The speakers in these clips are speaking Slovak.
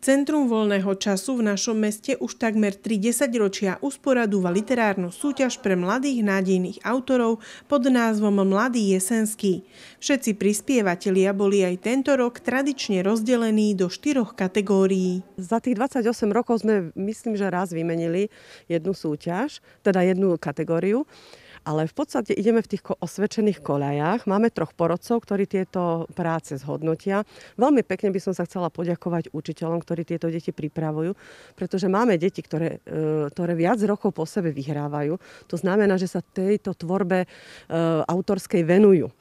Centrum voľného času v našom meste už takmer 30 ročia usporadúva literárnu súťaž pre mladých nádejných autorov pod názvom Mladý jesenský. Všetci prispievatelia boli aj tento rok tradične rozdelení do štyroch kategórií. Za tých 28 rokov sme, myslím, že raz vymenili jednu súťaž, teda jednu kategóriu. Ale v podstate ideme v tých osvedčených kolejách. Máme troch porodcov, ktorí tieto práce zhodnotia. Veľmi pekne by som sa chcela poďakovať učiteľom, ktorí tieto deti pripravujú, pretože máme deti, ktoré, e, ktoré viac rokov po sebe vyhrávajú. To znamená, že sa tejto tvorbe e, autorskej venujú.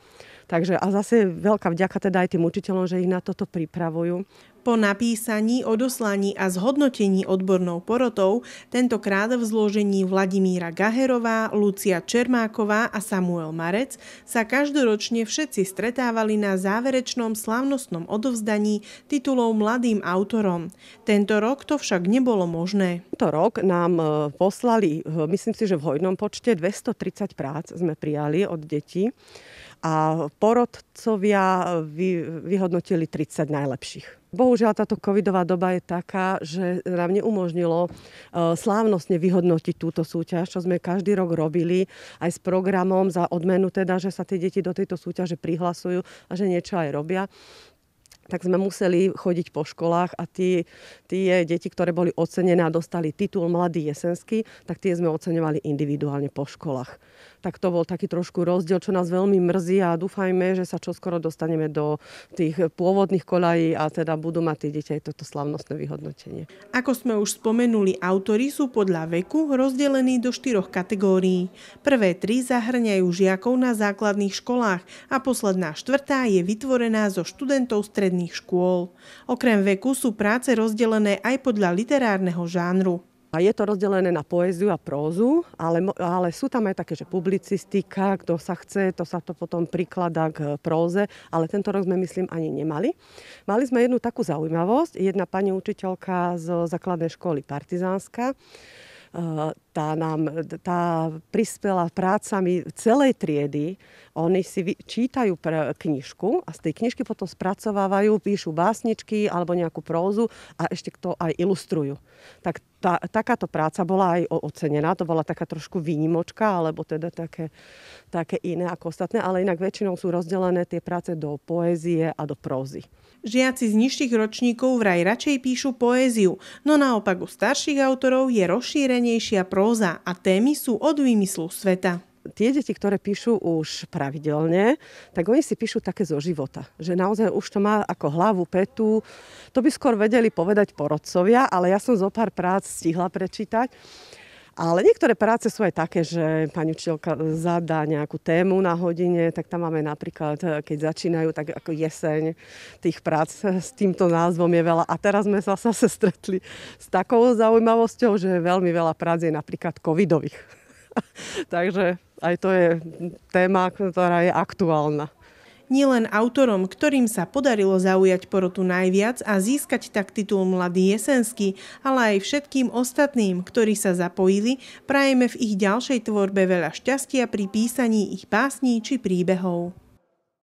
Takže a zase veľká vďaka teda aj tým učiteľom, že ich na toto pripravujú. Po napísaní, odoslaní a zhodnotení odbornou porotou, tentokrát v zložení Vladimíra Gaherová, Lucia Čermáková a Samuel Marec, sa každoročne všetci stretávali na záverečnom slávnostnom odovzdaní titulov mladým autorom. Tento rok to však nebolo možné. Tento rok nám e, poslali, e, myslím si, že v hojnom počte 230 prác sme prijali od detí a porodcovia e, vyhodnotili 30 najlepších. Bohužiaľ táto covidová doba je taká, že nám neumožnilo e, slávnostne vyhodnotiť túto súťaž, čo sme každý rok robili aj s programom za odmenu teda, že sa tie deti do tejto súťaže prihlasujú a že niečo aj robia tak sme museli chodiť po školách a tie, tie deti, ktoré boli ocenené a dostali titul Mladý jesenský, tak tie sme oceňovali individuálne po školách. Tak to bol taký trošku rozdiel, čo nás veľmi mrzí a dúfajme, že sa čoskoro dostaneme do tých pôvodných kolají a teda budú mať tie deti aj toto slavnostné vyhodnotenie. Ako sme už spomenuli, autory sú podľa veku rozdelení do štyroch kategórií. Prvé tri zahrňajú žiakov na základných školách a posledná štvrtá je vytvorená zo študentov stredných stredných škôl. Okrem veku sú práce rozdelené aj podľa literárneho žánru. A je to rozdelené na poéziu a prózu, ale, ale sú tam aj také, že publicistika, kto sa chce, to sa to potom prikladá k eh, próze, ale tento rok sme, myslím, ani nemali. Mali sme jednu takú zaujímavosť, jedna pani učiteľka zo základnej školy Partizánska, eh, tá, nám, tá prispela prácami celej triedy. Oni si čítajú knižku a z tej knižky potom spracovávajú, píšu básničky alebo nejakú prózu a ešte to aj ilustrujú. Tak tá, takáto práca bola aj ocenená, to bola taká trošku výnimočka, alebo teda také, také iné ako ostatné, ale inak väčšinou sú rozdelené tie práce do poézie a do prózy. Žiaci z nižších ročníkov vraj radšej píšu poéziu, no naopak u starších autorov je rozšírenejšia próza próza a témy sú od výmyslu sveta tie deti, ktoré píšu už pravidelne, tak oni si píšu také zo života. Že naozaj už to má ako hlavu, petu. To by skôr vedeli povedať porodcovia, ale ja som zo pár prác stihla prečítať. Ale niektoré práce sú aj také, že pani učiteľka zadá nejakú tému na hodine, tak tam máme napríklad, keď začínajú, tak ako jeseň tých prác s týmto názvom je veľa. A teraz sme sa zase stretli s takou zaujímavosťou, že veľmi veľa prác je napríklad covidových. Takže aj to je téma, ktorá je aktuálna nielen autorom, ktorým sa podarilo zaujať porotu najviac a získať tak titul Mladý jesenský, ale aj všetkým ostatným, ktorí sa zapojili, prajeme v ich ďalšej tvorbe veľa šťastia pri písaní ich básní či príbehov.